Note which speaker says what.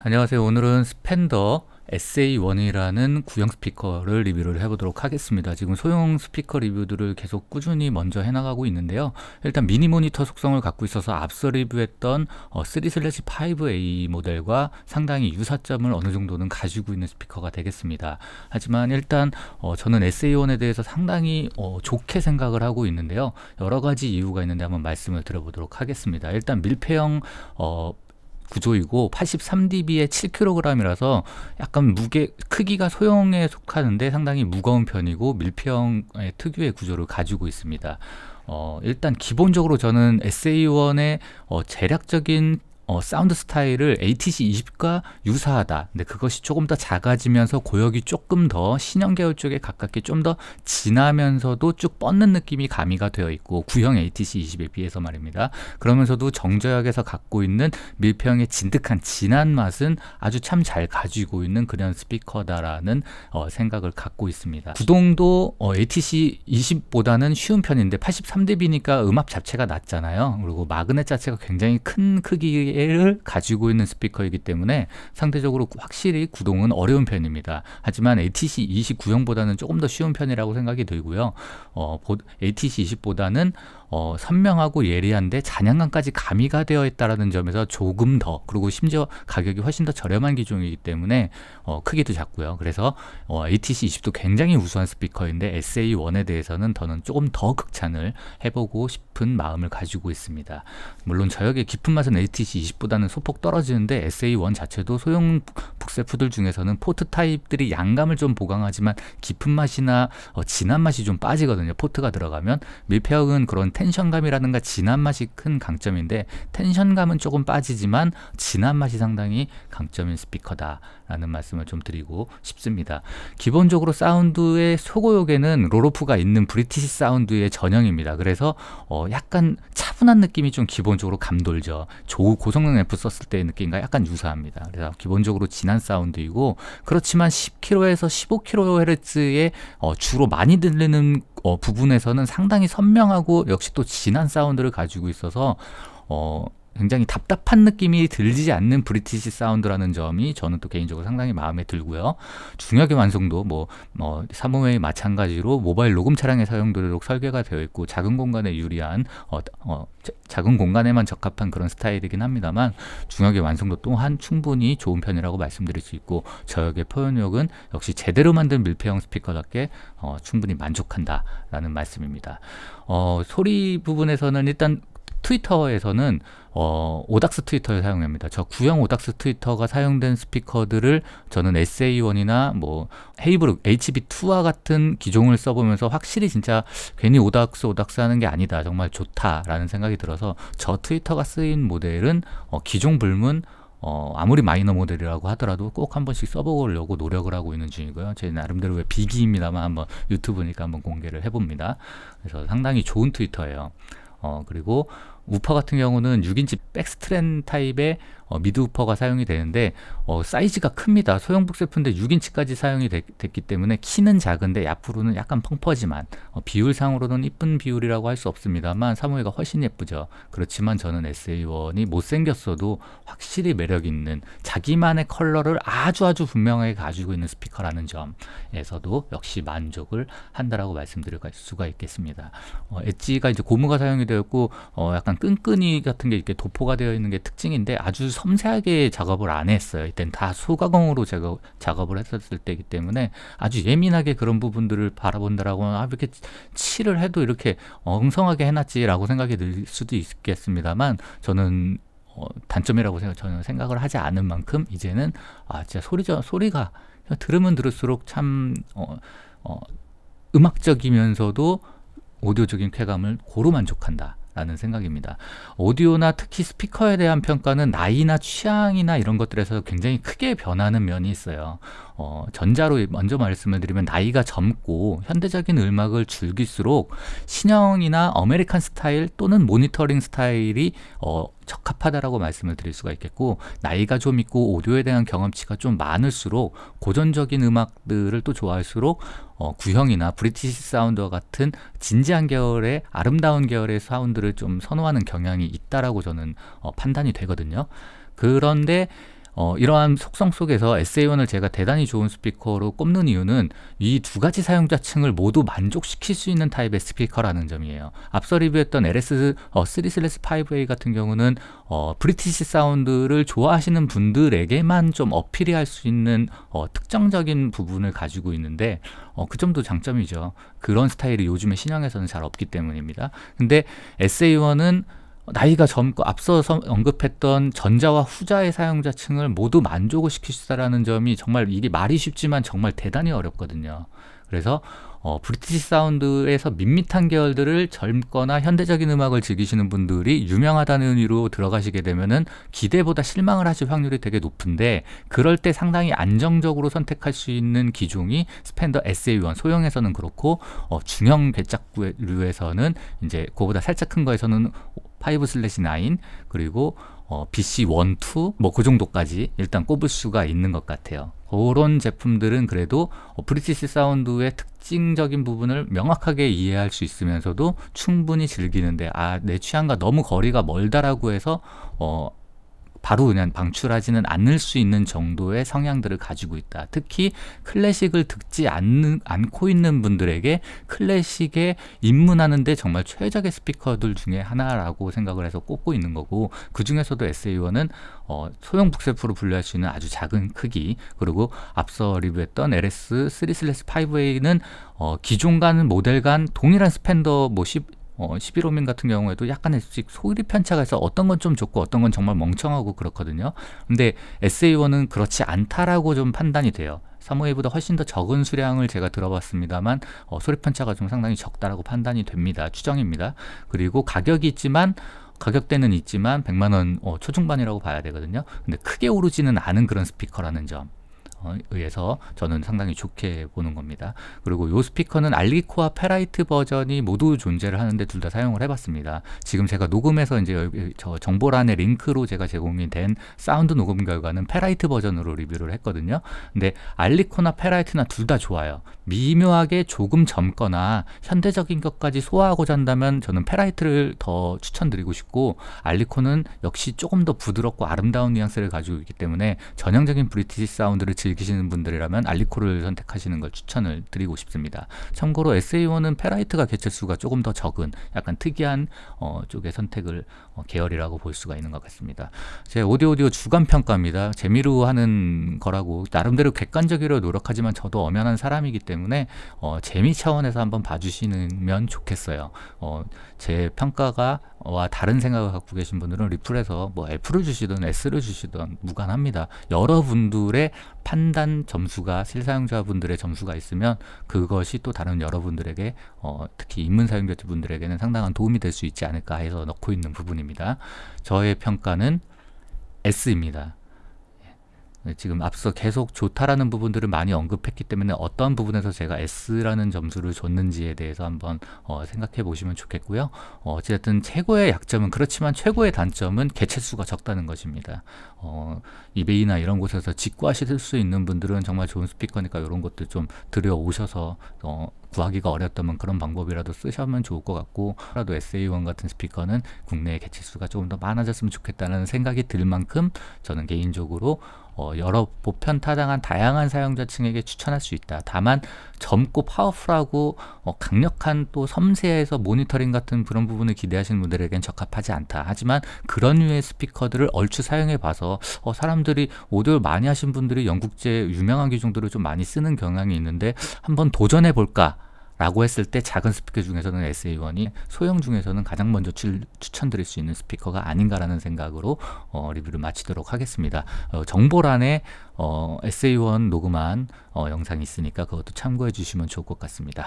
Speaker 1: 안녕하세요. 오늘은 스펜더 SA1이라는 구형 스피커를 리뷰를 해보도록 하겠습니다. 지금 소형 스피커 리뷰들을 계속 꾸준히 먼저 해나가고 있는데요. 일단 미니 모니터 속성을 갖고 있어서 앞서 리뷰했던 3-5A 어, 모델과 상당히 유사점을 어느 정도는 가지고 있는 스피커가 되겠습니다. 하지만 일단 어, 저는 SA1에 대해서 상당히 어, 좋게 생각을 하고 있는데요. 여러 가지 이유가 있는데 한번 말씀을 드려보도록 하겠습니다. 일단 밀폐형 구조이고 8 3 d b 에 7kg이라서 약간 무게 크기가 소형에 속하는데 상당히 무거운 편이고 밀폐형의 특유의 구조를 가지고 있습니다. 어, 일단 기본적으로 저는 SA1의 어, 제략적인 어, 사운드 스타일을 ATC 20과 유사하다. 근데 그것이 조금 더 작아지면서 고역이 조금 더 신형계열 쪽에 가깝게 좀 더 진하면서도 쭉 뻗는 느낌이 가미가 되어 있고 구형 ATC 20에 비해서 말입니다. 그러면서도 정저역에서 갖고 있는 밀평의 진득한 진한 맛은 아주 참 잘 가지고 있는 그런 스피커다라는 어, 생각을 갖고 있습니다. 구동도 어, ATC 20보다는 쉬운 편인데 83dB니까 음압 자체가 낮잖아요. 그리고 마그넷 자체가 굉장히 큰 크기의 AI를 가지고 있는 스피커이기 때문에 상대적으로 확실히 구동은 어려운 편입니다. 하지만 ATC 29형보다는 조금 더 쉬운 편이라고 생각이 들고요. 어, ATC 20보다는 어, 선명하고 예리한데 잔향감까지 가미가 되어 있다라는 점에서 조금 더 그리고 심지어 가격이 훨씬 더 저렴한 기종이기 때문에 어, 크기도 작고요. 그래서 어, ATC 20도 굉장히 우수한 스피커인데 SA1에 대해서는 더는 조금 더 극찬을 해보고 싶은 마음을 가지고 있습니다. 물론 저역의 깊은 맛은 ATC 20보다는 소폭 떨어지는데 SA1 자체도 소형 SF들 중에서는 포트 타입들이 양감을 좀 보강하지만 깊은 맛이나 어, 진한 맛이 좀 빠지거든요. 포트가 들어가면 밀폐역은 그런 텐션감이라든가 진한 맛이 큰 강점인데 텐션감은 조금 빠지지만 진한 맛이 상당히 강점인 스피커다라는 말씀을 좀 드리고 싶습니다. 기본적으로 사운드의 소고역에는 로로프가 있는 브리티시 사운드의 전형입니다. 그래서 어, 약간 차분한 느낌이 좀 기본적으로 감돌죠. 고성능 앰프 썼을 때의 느낌과 약간 유사합니다. 그래서 기본적으로 진한 사운드이고 그렇지만 10kHz에서 15kHz의 어, 주로 많이 들리는 어, 부분에서는 상당히 선명하고 역시 또 진한 사운드를 가지고 있어서 어, 굉장히 답답한 느낌이 들지 않는 브리티시 사운드라는 점이 저는 또 개인적으로 상당히 마음에 들고요. 중역의 완성도 뭐, 뭐 어, 사무웨이 마찬가지로 모바일 녹음 차량에 사용되도록 설계가 되어 있고 작은 공간에 유리한 어, 어, 작은 공간에만 적합한 그런 스타일이긴 합니다만 중역의 완성도 또한 충분히 좋은 편이라고 말씀드릴 수 있고 저역의 표현력은 역시 제대로 만든 밀폐형 스피커답게 어, 충분히 만족한다라는 말씀입니다. 어, 소리 부분에서는 일단 트위터에서는 어, 오닥스 트위터를 사용합니다. 저 구형 오닥스 트위터가 사용된 스피커들을 저는 SA1이나 뭐 헤이브룩 HB2와 같은 기종을 써보면서 확실히 진짜 괜히 오닥스 오닥스 하는 게 아니다. 정말 좋다라는 생각이 들어서 저 트위터가 쓰인 모델은 어, 기종 불문 어, 아무리 마이너 모델이라고 하더라도 꼭 한 번씩 써보려고 노력을 하고 있는 중이고요. 제 나름대로 왜 비기입니다만 한번 유튜브니까 한번 공개를 해봅니다. 그래서 상당히 좋은 트위터예요. 어, 그리고 우퍼 같은 경우는 6인치 백스트랜 타입의 어, 미드 우퍼가 사용이 되는데 어, 사이즈가 큽니다. 소형 북세프인데 6인치까지 사용이 되, 됐기 때문에 키는 작은데 앞으로는 약간 펑퍼지만 어, 비율상으로는 이쁜 비율이라고 할 수 없습니다만 사무회가 훨씬 예쁘죠. 그렇지만 저는 SA1이 못생겼어도 확실히 매력 있는 자기만의 컬러를 아주 아주 분명하게 가지고 있는 스피커라는 점에서도 역시 만족을 한다라고 말씀드릴 수가 있겠습니다. 어, 엣지가 이제 고무가 사용이 되었고 어, 약간 끈끈이 같은 게 이렇게 도포가 되어 있는 게 특징인데 아주 섬세하게 작업을 안 했어요. 이때는 다 소가공으로 작업, 작업을 했었을 때이기 때문에 아주 예민하게 그런 부분들을 바라본다라고 하면 아, 이렇게 칠을 해도 이렇게 엉성하게 해놨지라고 생각이 들 수도 있겠습니다만 저는 어, 단점이라고 생각, 저는 생각을 하지 않은 만큼 이제는 아, 진짜 소리죠. 소리가 들으면 들을수록 참 어, 어, 음악적이면서도 오디오적인 쾌감을 고루 만족한다. 라는 생각입니다. 오디오나 특히 스피커에 대한 평가는 나이나 취향이나 이런 것들에서 굉장히 크게 변하는 면이 있어요. 어, 전자로 먼저 말씀을 드리면 나이가 젊고 현대적인 음악을 즐길수록 신형이나 아메리칸 스타일 또는 모니터링 스타일이 어, 적합하다라고 말씀을 드릴 수가 있겠고 나이가 좀 있고 오디오에 대한 경험치가 좀 많을수록 고전적인 음악들을 또 좋아할수록 어, 구형이나 브리티시 사운드와 같은 진지한 계열의 아름다운 계열의 사운드를 좀 선호하는 경향이 있다라고 저는 어, 판단이 되거든요. 그런데 어, 이러한 속성 속에서 SA1을 제가 대단히 좋은 스피커로 꼽는 이유는 이 두 가지 사용자층을 모두 만족시킬 수 있는 타입의 스피커라는 점이에요. 앞서 리뷰했던 LS3-5A 어, 같은 경우는 어, 브리티시 사운드를 좋아하시는 분들에게만 좀 어필이 할 수 있는 어, 특정적인 부분을 가지고 있는데 어, 그 점도 장점이죠. 그런 스타일이 요즘에 신형에서는 잘 없기 때문입니다. 근데 SA1은 나이가 젊고 앞서 서 언급했던 전자와 후자의 사용자층을 모두 만족을 시키시다라는 점이 정말 일이 말이 쉽지만 정말 대단히 어렵거든요. 그래서 어, 브리티시 사운드에서 밋밋한 계열들을 젊거나 현대적인 음악을 즐기시는 분들이 유명하다는 의미로 들어가시게 되면은 기대보다 실망을 하실 확률이 되게 높은데 그럴 때 상당히 안정적으로 선택할 수 있는 기종이 스펜더 SA1 소형에서는 그렇고 어, 중형 배짝류에서는 이제 그보다 살짝 큰 거에서는 5 슬래시 9 그리고 어, BC1, 2뭐 그 정도까지 일단 꼽을 수가 있는 것 같아요. 그런 제품들은 그래도 어, 브리티시 사운드의 특징적인 부분을 명확하게 이해할 수 있으면서도 충분히 즐기는데 아 내 취향과 너무 거리가 멀다라고 해서 어, 바로 그냥 방출하지는 않을 수 있는 정도의 성향들을 가지고 있다. 특히 클래식을 듣지 않는, 않고 있는 분들에게 클래식에 입문하는데 정말 최적의 스피커들 중에 하나라고 생각을 해서 꼽고 있는 거고 그 중에서도 s a 1은 어, 소형 북셀프로 분류할 수 있는 아주 작은 크기 그리고 앞서 리뷰했던 LS 3/5A는 어, 기존 간 모델 간 동일한 스펜더 뭐 10, 어, 11호민 같은 경우에도 약간씩 소리 편차가 있어 어떤 건 좀 좋고 어떤 건 정말 멍청하고 그렇거든요. 근데 SA1은 그렇지 않다라고 좀 판단이 돼요. 3호웨보다 훨씬 더 적은 수량을 제가 들어봤습니다만 어, 소리 편차가 좀 상당히 적다라고 판단이 됩니다. 추정입니다. 그리고 가격이 있지만 가격대는 있지만 100만원 어, 초중반이라고 봐야 되거든요. 근데 크게 오르지는 않은 그런 스피커라는 점. 의해서 저는 상당히 좋게 보는 겁니다. 그리고 요 스피커는 알리코와 페라이트 버전이 모두 존재를 하는데 둘 다 사용을 해봤습니다. 지금 제가 녹음해서 이제 저 정보란의 링크로 제가 제공이 된 사운드 녹음 결과는 페라이트 버전으로 리뷰를 했거든요. 근데 알리코나 페라이트나 둘 다 좋아요. 미묘하게 조금 젊거나 현대적인 것까지 소화하고자 한다면 저는 페라이트를 더 추천드리고 싶고 알리코는 역시 조금 더 부드럽고 아름다운 뉘앙스를 가지고 있기 때문에 전형적인 브리티시 사운드를 즐기시는 분들이라면 알리코를 선택하시는 걸 추천을 드리고 싶습니다. 참고로 SA1은 페라이트가 개체수가 조금 더 적은 약간 특이한 어, 쪽의 선택을 어, 계열이라고 볼 수가 있는 것 같습니다. 제 오디오디오 주간 평가입니다. 재미로 하는 거라고 나름대로 객관적으로 노력하지만 저도 엄연한 사람이기 때문에 어, 재미 차원에서 한번 봐주시면 좋겠어요. 어, 제 평가가 와 다른 생각을 갖고 계신 분들은 리플에서 뭐 F를 주시든 S를 주시든 무관합니다. 여러분들의 판단 점수가 실사용자분들의 점수가 있으면 그것이 또 다른 여러분들에게 어, 특히 입문사용자분들에게는 상당한 도움이 될 수 있지 않을까 해서 넣고 있는 부분입니다. 저의 평가는 S입니다. 네, 지금 앞서 계속 좋다라는 부분들을 많이 언급했기 때문에 어떤 부분에서 제가 S라는 점수를 줬는지에 대해서 한번 어, 생각해 보시면 좋겠고요. 어, 어쨌든 최고의 약점은 그렇지만 최고의 단점은 개체수가 적다는 것입니다. 어, 이베이나 이런 곳에서 직구하실 수 있는 분들은 정말 좋은 스피커니까 이런 것들좀 들여오셔서 어, 구하기가 어렵다면 그런 방법이라도 쓰시면 좋을 것 같고 라도 SA1 같은 스피커는 국내의 개체수가 조금 더 많아졌으면 좋겠다는 생각이 들 만큼 저는 개인적으로 어, 여러 보편 타당한 다양한 사용자층에게 추천할 수 있다. 다만 젊고 파워풀하고 어, 강력한 또 섬세해서 모니터링 같은 그런 부분을 기대하시는 분들에겐 적합하지 않다. 하지만 그런 류의 스피커들을 얼추 사용해 봐서 어, 사람들이 오디오를 많이 하신 분들이 영국제 유명한 기종들을좀 많이 쓰는 경향이 있는데 한번 도전해 볼까? 라고 했을 때 작은 스피커 중에서는 SA1이 소형 중에서는 가장 먼저 추, 천드릴수 있는 스피커가 아닌가라는 생각으로 어, 리뷰를 마치도록 하겠습니다. 어, 정보란에 어, SA1 녹음한 어, 영상이 있으니까 그것도 참고해 주시면 좋을 것 같습니다.